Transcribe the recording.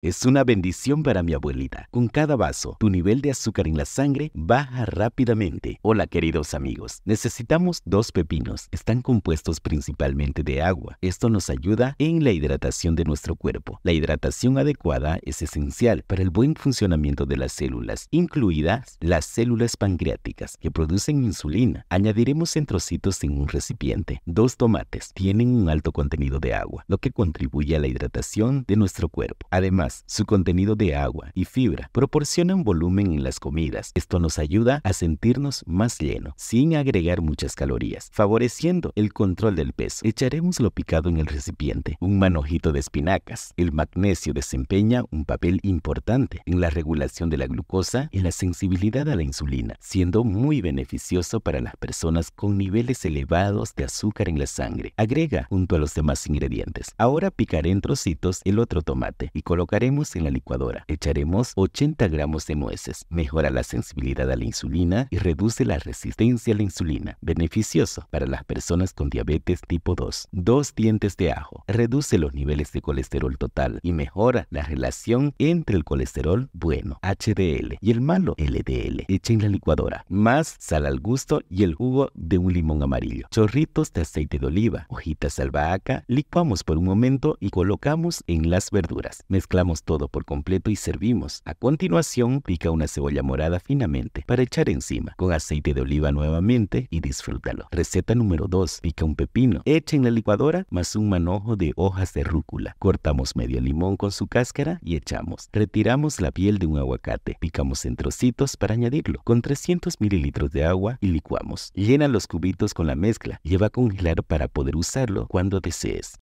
Es una bendición para mi abuelita. Con cada vaso, tu nivel de azúcar en la sangre baja rápidamente. Hola queridos amigos, necesitamos dos pepinos. Están compuestos principalmente de agua. Esto nos ayuda en la hidratación de nuestro cuerpo. La hidratación adecuada es esencial para el buen funcionamiento de las células, incluidas las células pancreáticas que producen insulina. Añadiremos centrocitos en un recipiente. Dos tomates tienen un alto contenido de agua, lo que contribuye a la hidratación de nuestro cuerpo. Además, su contenido de agua y fibra proporcionan volumen en las comidas. Esto nos ayuda a sentirnos más lleno, sin agregar muchas calorías, favoreciendo el control del peso. Echaremos lo picado en el recipiente, un manojito de espinacas. El magnesio desempeña un papel importante en la regulación de la glucosa y la sensibilidad a la insulina, siendo muy beneficioso para las personas con niveles elevados de azúcar en la sangre. Agrega junto a los demás ingredientes. Ahora picaré en trocitos el otro tomate y colocaré en la licuadora. Echaremos 80 gramos de nueces. Mejora la sensibilidad a la insulina y reduce la resistencia a la insulina. Beneficioso para las personas con diabetes tipo 2. Dos dientes de ajo. Reduce los niveles de colesterol total y mejora la relación entre el colesterol bueno, HDL, y el malo, LDL. Echa en la licuadora. Más sal al gusto y el jugo de un limón amarillo. Chorritos de aceite de oliva. Hojitas albahaca. Licuamos por un momento y colocamos en las verduras. Mezclamos todo por completo y servimos. A continuación, pica una cebolla morada finamente para echar encima, con aceite de oliva nuevamente y disfrútalo. Receta número 2. Pica un pepino. Echa en la licuadora más un manojo de hojas de rúcula. Cortamos medio limón con su cáscara y echamos. Retiramos la piel de un aguacate. Picamos en trocitos para añadirlo, con 300 mililitros de agua y licuamos. Llena los cubitos con la mezcla. Lleva a congelar para poder usarlo cuando desees.